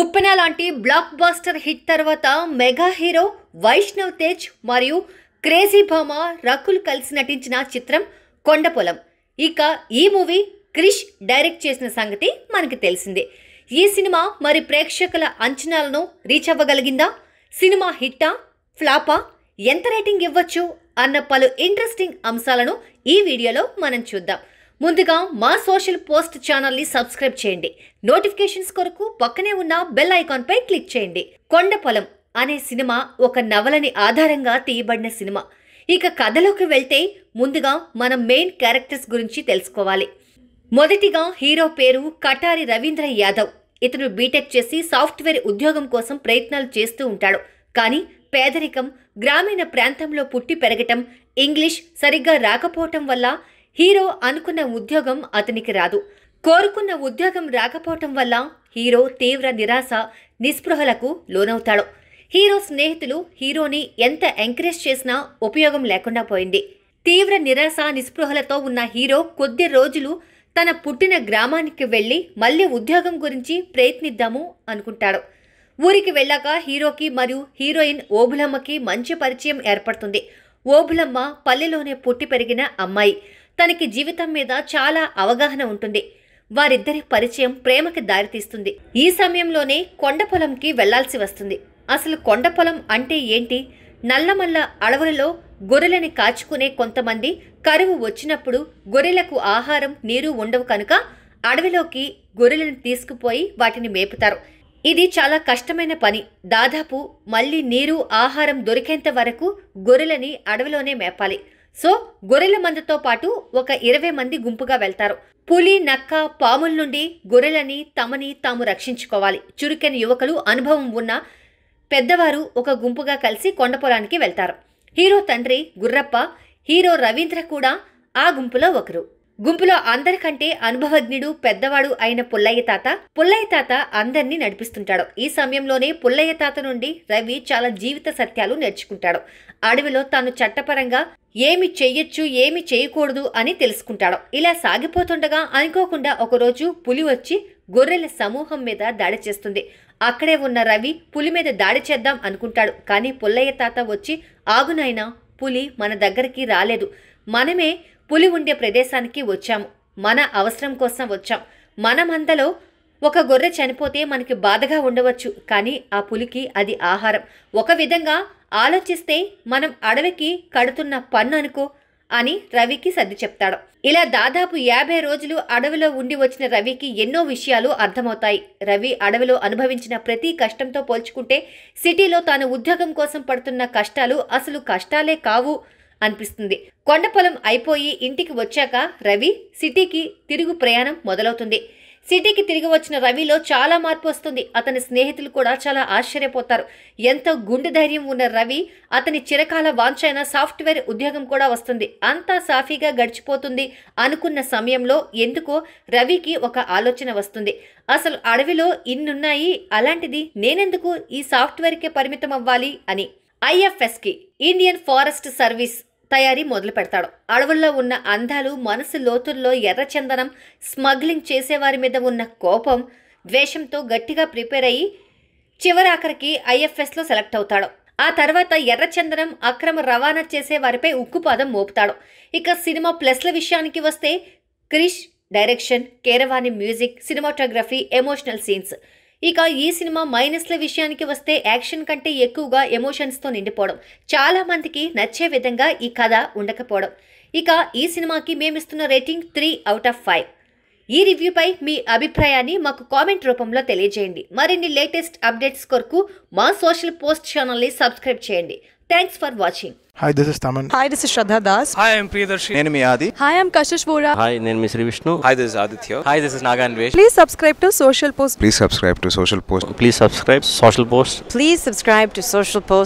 ఉప్పెన లాంటి blockbuster hit తర్వాత mega hero Vaishnav Tej మరియు క్రేజీ భామ రకుల్ కలిసి నటించిన చిత్రం కొండపొలం ఇక ఈ మూవీ క్రిష్ డైరెక్ట్ చేసిన సంగతి మనకి తెలిసిందే ఈ సినిమా మరి ప్రేక్షకుల అంచనాలను రీచ్ అవ్వగలిగిందా సినిమా హిట్టా ఫ్లాపా ఎంత రేటింగ్ ఇవ్వచ్చు అన్న పలు ఇంట్రెస్టింగ్ అంశాలను ఈ వీడియోలో మనం చూద్దాం ముందుగా మా సోషల్ పోస్ట్ ఛానల్ని సబ్స్క్రైబ్ చేయండి నోటిఫికేషన్స్ కొరకు పక్కనే ఉన్న బెల్ ఐకాన్పై క్లిక్ చేయండి కొండ పొలం అనే సినిమా ఒక నవలని ఆధారంగా తీయబడిన సినిమా ఇక కథలోకి వెళ్తే ముందుగా మనం మెయిన్ క్యారెక్టర్స్ గురించి తెలుసుకోవాలి మొదటిగా హీరో పేరు కటారి రవీంద్ర యాదవ్ ఇతను బీటెక్ చేసి సాఫ్ట్వేర్ ఉద్యోగం కోసం ప్రయత్నాలు చేస్తూ ఉంటాడు కానీ పేదరికం గ్రామీణ ప్రాంతంలో పుట్టి పెరగటం ఇంగ్లీష్ సరిగ్గా రాకపోవటం వల్ల హీరో అనుకున్న ఉద్యోగం అతనికి రాదు కోరుకున్న ఉద్యోగం రాకపోవటం వల్ల హీరో తీవ్ర నిరాశ నిస్పృహలకు లోనవుతాడు హీరో స్నేహితులు హీరోని ఎంత ఎంకరేజ్ చేసినా ఉపయోగం లేకుండా పోయింది తీవ్ర నిరాశ నిస్పృహలతో ఉన్న హీరో కొద్ది రోజులు తన పుట్టిన గ్రామానికి వెళ్ళి మళ్ళీ ఉద్యోగం గురించి ప్రయత్నిద్దాము అనుకుంటాడు ఊరికి వెళ్ళాక హీరోకి మరియు హీరోయిన్ ఓబులమ్మకి మంచి పరిచయం ఏర్పడుతుంది ఓబులమ్మ పల్లెలోనే పుట్టి పెరిగిన అమ్మాయి తనకి జీవితం మీద చాలా అవగాహన ఉంటుంది వారిద్దరి పరిచయం ప్రేమకి దారితీస్తుంది ఈ సమయంలోనే కొండ పొలంకి వెళ్లాల్సి వస్తుంది అసలు కొండ పొలం అంటే ఏంటి నల్లమల్ల అడవులలో గొర్రెలని కాచుకునే కొంతమంది కరువు వచ్చినప్పుడు గొర్రెలకు ఆహారం నీరు ఉండవు కనుక అడవిలోకి గొర్రెలను తీసుకుపోయి వాటిని మేపుతారు ఇది చాలా కష్టమైన పని దాదాపు మళ్ళీ నీరు ఆహారం దొరికేంత వరకు గొర్రెలని అడవిలోనే మేపాలి సో గొర్రెల మందతో పాటు ఒక ఇరవై మంది గుంపుగా వెళ్తారు పులి నక్క పాముల నుండి గొర్రెలని తమని తాము రక్షించుకోవాలి చురుకైన యువకులు అనుభవం ఉన్న పెద్దవారు ఒక గుంపుగా కలిసి కొండపొలానికి వెళ్తారు హీరో తండ్రి గుర్రప్ప హీరో రవీంద్ర కూడా ఆ గుంపులో ఒకరు గుంపులో అందరికంటే అనుభవజ్ఞుడు పెద్దవాడు అయిన పుల్లయ్య తాత పుల్లయ్య తాత అందరినీ నడిపిస్తుంటాడు ఈ సమయంలోనే పుల్లయ్య తాత నుండి రవి చాలా జీవిత సత్యాలు నేర్చుకుంటాడు అడవిలో తాను చట్టపరంగా ఏమి చెయ్యొచ్చు ఏమి చేయకూడదు అని తెలుసుకుంటాడు ఇలా సాగిపోతుండగా అనుకోకుండా ఒకరోజు పులి వచ్చి గొర్రెల సమూహం మీద దాడి చేస్తుంది అక్కడే ఉన్న రవి పులి మీద దాడి చేద్దాం అనుకుంటాడు కానీ పుల్లయ్య తాత వచ్చి ఆగునైనా పులి మన దగ్గరికి రాలేదు మనమే పులి ఉండే ప్రదేశానికి వచ్చాము మన అవసరం కోసం వచ్చాం మనమందలో ఒక గొర్రె చనిపోతే మనకి బాధగా ఉండవచ్చు కానీ ఆ పులికి అది ఆహారం ఒక విధంగా ఆలోచిస్తే మనం అడవికి కడుతున్న పన్ను అనుకో అని రవికి సర్ది చెప్తాడు ఇలా దాదాపు యాభై రోజులు అడవిలో ఉండి వచ్చిన రవికి ఎన్నో విషయాలు అర్థమవుతాయి రవి అడవిలో అనుభవించిన ప్రతి కష్టంతో పోల్చుకుంటే సిటీలో తాను ఉద్యోగం కోసం పడుతున్న కష్టాలు అసలు కష్టాలే కావు అనిపిస్తుంది కొండపొలం అయిపోయి ఇంటికి వచ్చాక రవి సిటీకి తిరుగు ప్రయాణం మొదలవుతుంది సిటీకి తిరిగి వచ్చిన రవిలో చాలా మార్పు వస్తుంది అతని స్నేహితులు కూడా చాలా ఆశ్చర్యపోతారు ఎంతో గుండె ధైర్యం ఉన్న రవి అతని చిరకాల వాంఛైన సాఫ్ట్వేర్ ఉద్యోగం కూడా వస్తుంది అంతా సాఫీగా గడిచిపోతుంది అనుకున్న సమయంలో ఎందుకో రవికి ఒక ఆలోచన వస్తుంది అసలు అడవిలో ఇన్నున్నాయి అలాంటిది నేనెందుకు ఈ సాఫ్ట్వేర్కే పరిమితం అవ్వాలి అని ఐఎఫ్ఎస్కి ఇండియన్ ఫారెస్ట్ సర్వీస్ తయారీ మొదలు పెడతాడు అడవుల్లో ఉన్న అందాలు మనసు లోతుల్లో ఎర్రచందనం స్మగ్లింగ్ చేసేవారి మీద ఉన్న కోపం ద్వేషంతో గట్టిగా ప్రిపేర్ అయ్యి చివరాఖరికి ఐఎఫ్ఎస్లో సెలెక్ట్ అవుతాడు ఆ తర్వాత ఎర్రచందనం అక్రమ రవాణా చేసే వారిపై ఉక్కుపాదం మోపుతాడు ఇక సినిమా ప్లస్ల విషయానికి వస్తే Krish direction Keeravani music cinematography emotional scenes ఇక ఈ సినిమా మైనస్ల విషయానికి వస్తే యాక్షన్ కంటే ఎక్కువగా ఎమోషన్స్తో నిండిపోవడం చాలా మందికి నచ్చే విధంగా ఈ కథ ఉండకపోవడం ఇక ఈ సినిమాకి మేమిస్తున్న rating three out of five ఈ రివ్యూపై మీ అభిప్రాయాన్ని మాకు కామెంట్ రూపంలో తెలియజేయండి మరిన్ని లేటెస్ట్ అప్డేట్స్ కొరకు మా సోషల్ పోస్ట్ ఛానల్ని సబ్స్క్రైబ్ చేయండి thanks for watching hi this is Thaman hi this is Shraddha Das hi I'm Priyadarshi నేను మీ Aadi hi I'm Kashish Bora hi నేను మీ Sri Vishnu hi this is Aditya hi this is Naganvesh please subscribe to social post please subscribe to social post please subscribe social post please subscribe to social post